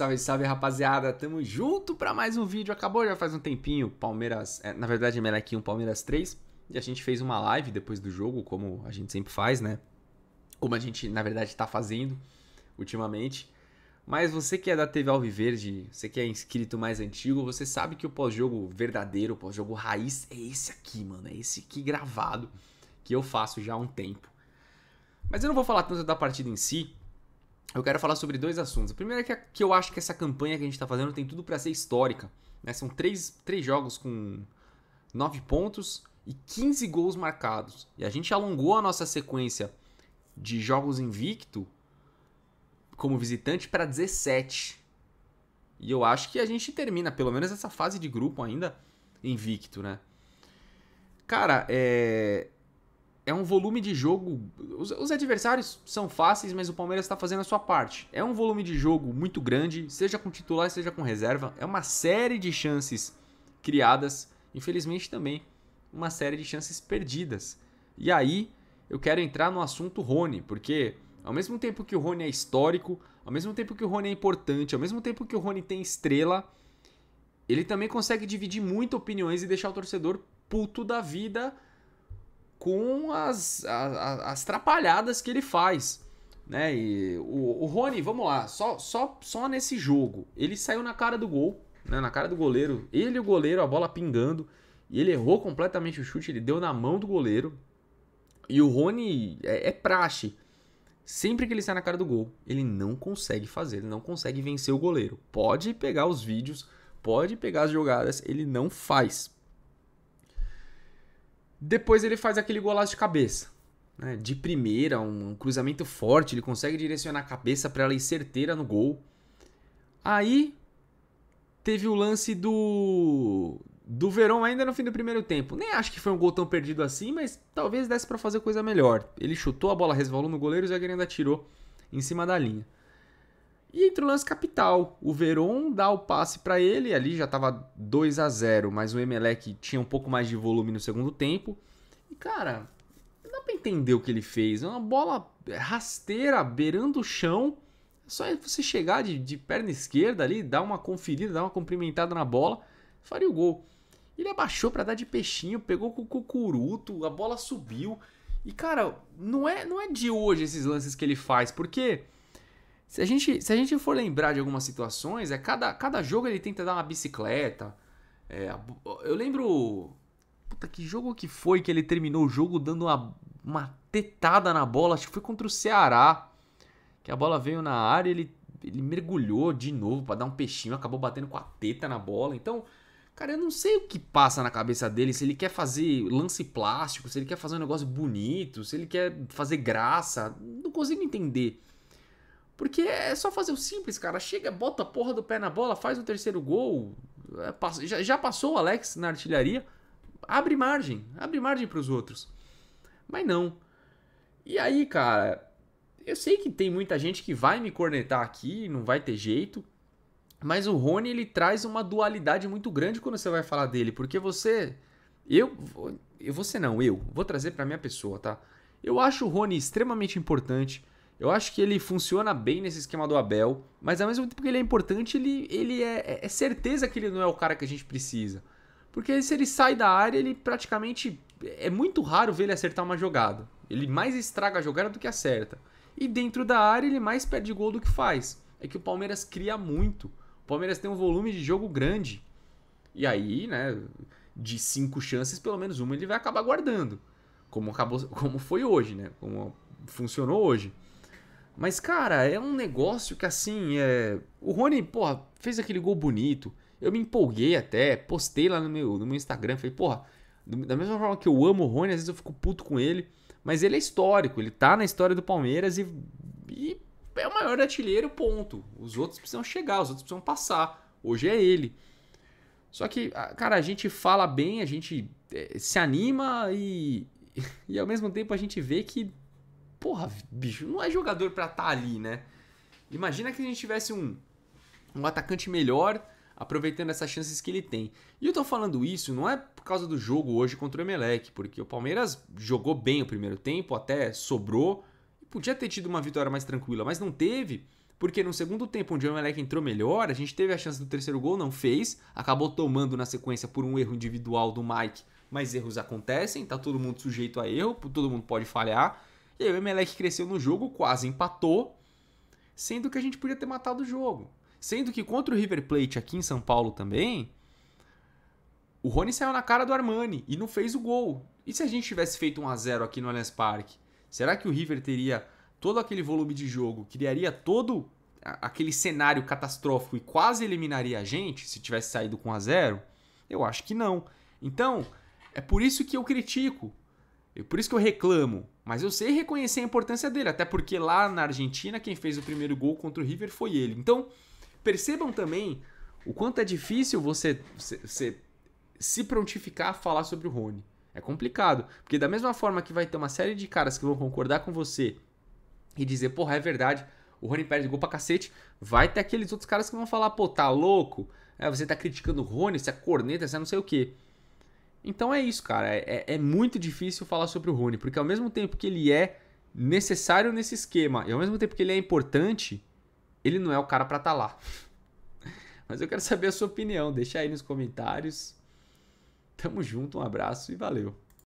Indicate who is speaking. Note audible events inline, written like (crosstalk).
Speaker 1: Salve, salve, rapaziada. Tamo junto para mais um vídeo. Acabou já faz um tempinho. Palmeiras, é, na verdade, é Melequim 1, Palmeiras 3. E a gente fez uma live depois do jogo, como a gente sempre faz, né? Como a gente, na verdade, tá fazendo ultimamente. Mas você que é da TV Alviverde, você que é inscrito mais antigo, você sabe que o pós-jogo verdadeiro, o pós-jogo raiz, é esse aqui, mano. É esse aqui gravado, que eu faço já há um tempo. Mas eu não vou falar tanto da partida em si, eu quero falar sobre dois assuntos. O primeiro é que, que eu acho que essa campanha que a gente está fazendo tem tudo para ser histórica. Né? São três, três jogos com nove pontos e 15 gols marcados. E a gente alongou a nossa sequência de jogos invicto como visitante para 17. E eu acho que a gente termina, pelo menos essa fase de grupo ainda, invicto, né? Cara, é é um volume de jogo. Os, os adversários são fáceis, mas o Palmeiras está fazendo a sua parte. É um volume de jogo muito grande, seja com titular, seja com reserva. É uma série de chances criadas, infelizmente também uma série de chances perdidas. E aí eu quero entrar no assunto Rony, porque ao mesmo tempo que o Rony é histórico, ao mesmo tempo que o Rony é importante, ao mesmo tempo que o Rony tem estrela, ele também consegue dividir muito opiniões e deixar o torcedor puto da vida com as, as, as trapalhadas que ele faz. Né? E o, o Rony, vamos lá, só, só, só nesse jogo. Ele saiu na cara do gol, né? na cara do goleiro. Ele e o goleiro, a bola pingando. E ele errou completamente o chute, ele deu na mão do goleiro. E o Rony é, é praxe. Sempre que ele sai na cara do gol, ele não consegue fazer, ele não consegue vencer o goleiro. Pode pegar os vídeos, pode pegar as jogadas, ele não faz. Depois ele faz aquele golaço de cabeça. Né? De primeira, um, um cruzamento forte, ele consegue direcionar a cabeça para ela ir certeira no gol. Aí teve o lance do do Verão ainda no fim do primeiro tempo. Nem acho que foi um gol tão perdido assim, mas talvez desse para fazer coisa melhor. Ele chutou a bola, resvalou no goleiro e o zagueiro ainda tirou em cima da linha. E entra o lance capital. O Veron dá o passe para ele, ali já estava 2 a 0 mas o Emelec tinha um pouco mais de volume no segundo tempo. E cara, não dá para entender o que ele fez. É uma bola rasteira, beirando o chão. É só você chegar de, de perna esquerda ali, dar uma conferida, dar uma cumprimentada na bola, faria o gol. Ele abaixou para dar de peixinho, pegou com o cucuruto, a bola subiu. E cara, não é, não é de hoje esses lances que ele faz, porque se a gente, se a gente for lembrar de algumas situações, é cada, cada jogo ele tenta dar uma bicicleta. É, eu lembro. Puta, que jogo que foi que ele terminou o jogo dando uma, uma tetada na bola? Acho que foi contra o Ceará. Que a bola veio na área ele, ele mergulhou de novo para dar um peixinho, acabou batendo com a teta na bola. Então, cara, eu não sei o que passa na cabeça dele. Se ele quer fazer lance plástico, se ele quer fazer um negócio bonito, se ele quer fazer graça. Não consigo entender porque é só fazer o simples, cara. Chega, bota a porra do pé na bola, faz o terceiro gol. É, já passou o Alex na artilharia. Abre margem, abre margem para os outros. Mas não. E aí, cara, eu sei que tem muita gente que vai me cornetar aqui, não vai ter jeito. Mas o Rony ele traz uma dualidade muito grande quando você vai falar dele, porque você eu eu você não, eu vou trazer para minha pessoa, tá? Eu acho o Rony extremamente importante. Eu acho que ele funciona bem nesse esquema do Abel, mas ao mesmo tempo que ele é importante, ele, ele é, é, é certeza que ele não é o cara que a gente precisa. Porque se ele sai da área, ele praticamente. É muito raro ver ele acertar uma jogada. Ele mais estraga a jogada do que acerta. E dentro da área, ele mais perde gol do que faz. É que o Palmeiras cria muito. O Palmeiras tem um volume de jogo grande. E aí, né, de cinco chances, pelo menos uma ele vai acabar guardando. Como, acabou, como foi hoje, né? Como funcionou hoje. Mas, cara, é um negócio que assim, é... o Rony, porra, fez aquele gol bonito. Eu me empolguei até, postei lá no meu, no meu Instagram, falei, porra, da mesma forma que eu amo o Rony, às vezes eu fico puto com ele, mas ele é histórico, ele tá na história do Palmeiras e, e é o maior artilheiro, ponto. Os outros precisam chegar, os outros precisam passar. Hoje é ele. Só que, cara, a gente fala bem, a gente é, se anima e, (laughs) e ao mesmo tempo a gente vê que porra, bicho, não é jogador para estar tá ali, né? Imagina que a gente tivesse um, um atacante melhor aproveitando essas chances que ele tem. E eu tô falando isso não é por causa do jogo hoje contra o Emelec, porque o Palmeiras jogou bem o primeiro tempo, até sobrou, podia ter tido uma vitória mais tranquila, mas não teve, porque no segundo tempo, onde o Emelec entrou melhor, a gente teve a chance do terceiro gol, não fez, acabou tomando na sequência por um erro individual do Mike, mas erros acontecem, tá todo mundo sujeito a erro, todo mundo pode falhar. E aí o Emelec cresceu no jogo, quase empatou, sendo que a gente podia ter matado o jogo. Sendo que contra o River Plate aqui em São Paulo também, o Rony saiu na cara do Armani e não fez o gol. E se a gente tivesse feito 1 a 0 aqui no Allianz Parque, será que o River teria todo aquele volume de jogo, criaria todo aquele cenário catastrófico e quase eliminaria a gente se tivesse saído com a 0? Eu acho que não. Então, é por isso que eu critico, e por isso que eu reclamo. Mas eu sei reconhecer a importância dele, até porque lá na Argentina quem fez o primeiro gol contra o River foi ele. Então, percebam também o quanto é difícil você, você, você se prontificar a falar sobre o Rony. É complicado, porque da mesma forma que vai ter uma série de caras que vão concordar com você e dizer, porra, é verdade, o Rony perde gol pra cacete, vai ter aqueles outros caras que vão falar, pô, tá louco, é, você tá criticando o Rony, você é corneta, você é não sei o quê. Então é isso, cara. É, é, é muito difícil falar sobre o Rony, porque ao mesmo tempo que ele é necessário nesse esquema e ao mesmo tempo que ele é importante, ele não é o cara para estar tá lá. (laughs) Mas eu quero saber a sua opinião. Deixa aí nos comentários. Tamo junto, um abraço e valeu.